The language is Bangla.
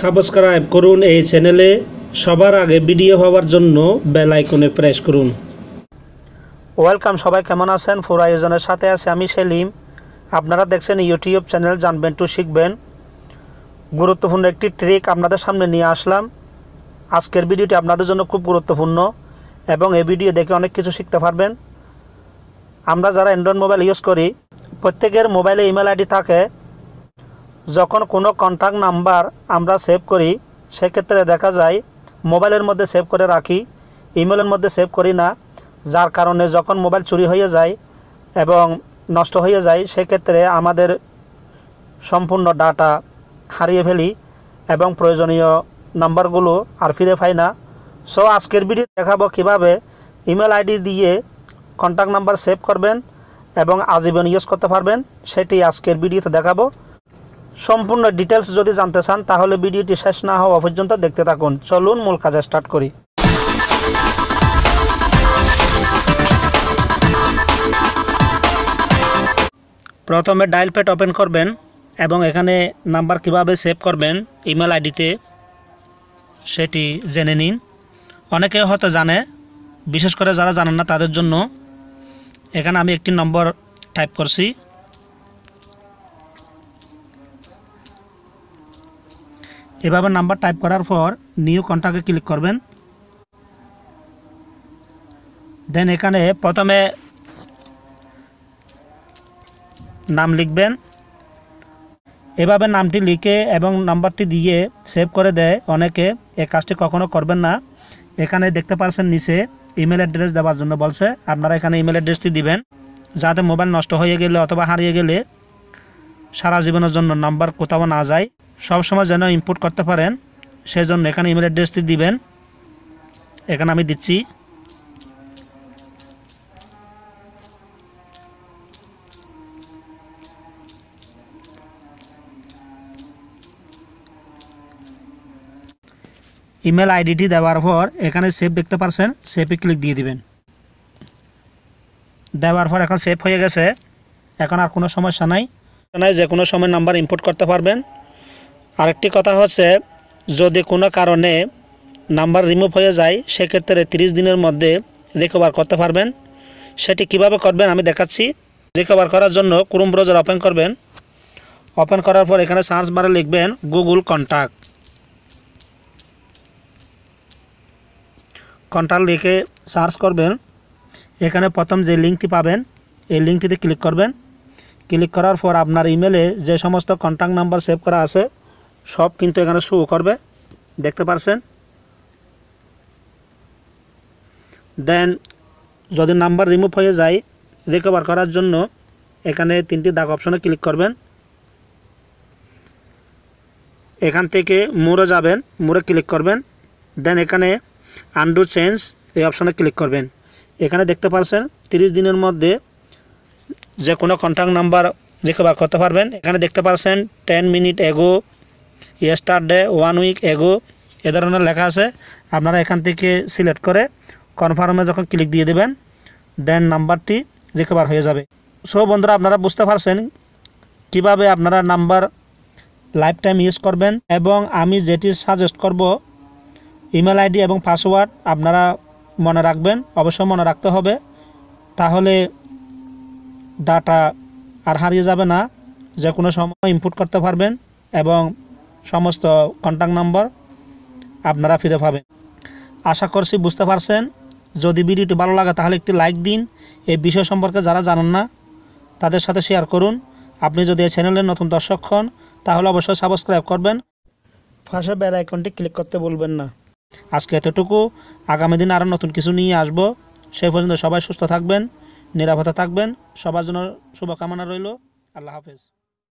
সাবস্ক্রাইব করুন এই চ্যানেলে সবার আগে ভিডিও হওয়ার জন্য বেল আইকনে প্রেস করুন ওয়েলকাম সবাই কেমন আছেন ফোর আয়োজনের সাথে আছে আমি সেলিম আপনারা দেখছেন ইউটিউব চ্যানেল জানবেন টু শিখবেন গুরুত্বপূর্ণ একটি ট্রিক আপনাদের সামনে নিয়ে আসলাম আজকের ভিডিওটি আপনাদের জন্য খুব গুরুত্বপূর্ণ এবং এই ভিডিও দেখে অনেক কিছু শিখতে পারবেন আমরা যারা অ্যান্ড্রয়েড মোবাইল ইউজ করি প্রত্যেকের মোবাইলে ইমেল আইডি থাকে যখন কোনো কন্ট্যাক্ট নাম্বার আমরা সেভ করি সেক্ষেত্রে দেখা যায় মোবাইলের মধ্যে সেভ করে রাখি ইমেলের মধ্যে সেভ করি না যার কারণে যখন মোবাইল চুরি হয়ে যায় এবং নষ্ট হয়ে যায় সেক্ষেত্রে আমাদের সম্পূর্ণ ডাটা হারিয়ে ফেলি এবং প্রয়োজনীয় নাম্বারগুলো আর ফিরে পাই না সো আজকের ভিডিও দেখাবো কিভাবে ইমেল আইডি দিয়ে কন্ট্যাক্ট নাম্বার সেভ করবেন এবং আজীবন ইউজ করতে পারবেন সেটি আজকের ভিডিওতে দেখাবো সম্পূর্ণ ডিটেলস যদি জানতে চান তাহলে ভিডিওটি শেষ না হওয়া পর্যন্ত দেখতে থাকুন চলুন মূল কাজে স্টার্ট করি প্রথমে ডায়াল প্যাড ওপেন করবেন এবং এখানে নাম্বার কিভাবে সেভ করবেন ইমেল আইডিতে সেটি জেনে নিন অনেকে হয়তো জানে বিশেষ করে যারা জানেন না তাদের জন্য এখানে আমি একটি নম্বর টাইপ করছি এভাবে নাম্বার টাইপ করার পর নিউ কন্ট্যাক্টে ক্লিক করবেন দেন এখানে প্রথমে নাম লিখবেন এভাবে নামটি লিখে এবং নাম্বারটি দিয়ে সেভ করে দেয় অনেকে এই কাজটি কখনো করবেন না এখানে দেখতে পাচ্ছেন নিচে ইমেল অ্যাড্রেস দেওয়ার জন্য বলছে আপনারা এখানে ইমেল অ্যাড্রেসটি দিবেন যাতে মোবাইল নষ্ট হয়ে গেলে অথবা হারিয়ে গেলে সারা জীবনের জন্য নাম্বার কোথাও না যায় সবসময় যেন ইম্পোর্ট করতে পারেন সেই এখানে ইমেল অ্যাড্রেসটি দিবেন এখানে আমি দিচ্ছি ইমেল আইডিটি দেওয়ার পর এখানে সেভ দেখতে পারছেন সেভে ক্লিক দিয়ে দিবেন দেওয়ার পর এখন সেভ হয়ে গেছে এখন আর কোনো সমস্যা নাই যে কোনো সময় নাম্বার ইম্পোর্ট করতে পারবেন আরেকটি কথা হচ্ছে যদি কোনো কারণে নাম্বার রিমুভ হয়ে যায় সেক্ষেত্রে তিরিশ দিনের মধ্যে রিকভার করতে পারবেন সেটি কিভাবে করবেন আমি দেখাচ্ছি রিকভার করার জন্য ক্রোম ব্রাউজার ওপেন করবেন ওপেন করার পর এখানে সার্চ বারে লিখবেন গুগল কন্ট্যাক্ট কন্ট্যাক্ট লিখে সার্চ করবেন এখানে প্রথম যে লিঙ্কটি পাবেন এই লিঙ্কটিতে ক্লিক করবেন ক্লিক করার পর আপনার ইমেলে যে সমস্ত কন্ট্যাক্ট নাম্বার সেভ করা আছে সব কিন্তু এখানে শো করবে দেখতে পারছেন দেন যদি নাম্বার রিমুভ হয়ে যায় রিকভার করার জন্য এখানে তিনটি দাগ অপশনে ক্লিক করবেন এখান থেকে মোড়ে যাবেন মোড়ে ক্লিক করবেন দেন এখানে আন্ডু চেঞ্জ এই অপশনে ক্লিক করবেন এখানে দেখতে পাচ্ছেন তিরিশ দিনের মধ্যে যে কোনো কন্ট্যাক্ট নাম্বার রিকভার করতে পারবেন এখানে দেখতে পাচ্ছেন ten minute ago day one week ago এ ধরনের লেখা আছে আপনারা এখান থেকে সিলেক্ট করে কনফার্মে যখন ক্লিক দিয়ে দেবেন দেন নাম্বারটি রিকভার হয়ে যাবে সো বন্ধুরা আপনারা বুঝতে পারছেন কিভাবে আপনারা নাম্বার লাইফ টাইম ইউজ করবেন এবং আমি যেটি সাজেস্ট করব ইমেল আইডি এবং পাসওয়ার্ড আপনারা মনে রাখবেন অবশ্যই মনে রাখতে হবে তাহলে ডাটা আর হারিয়ে যাবে না যে কোনো সময় ইনপুট করতে পারবেন এবং সমস্ত কন্ট্যাক্ট নম্বর আপনারা ফিরে পাবেন আশা করছি বুঝতে পারছেন যদি ভিডিওটি ভালো লাগে তাহলে একটি লাইক দিন এই বিষয় সম্পর্কে যারা জানেন না তাদের সাথে শেয়ার করুন আপনি যদি এই চ্যানেলের নতুন দর্শক হন তাহলে অবশ্যই সাবস্ক্রাইব করবেন ফাঁসে বেল আইকনটি ক্লিক করতে বলবেন না আজকে এতটুকু আগামী দিন আরও নতুন কিছু নিয়ে আসব সেই পর্যন্ত সবাই সুস্থ থাকবেন নিরাপদে থাকবেন সবার জন্য শুভকামনা রইল আল্লাহ হাফেজ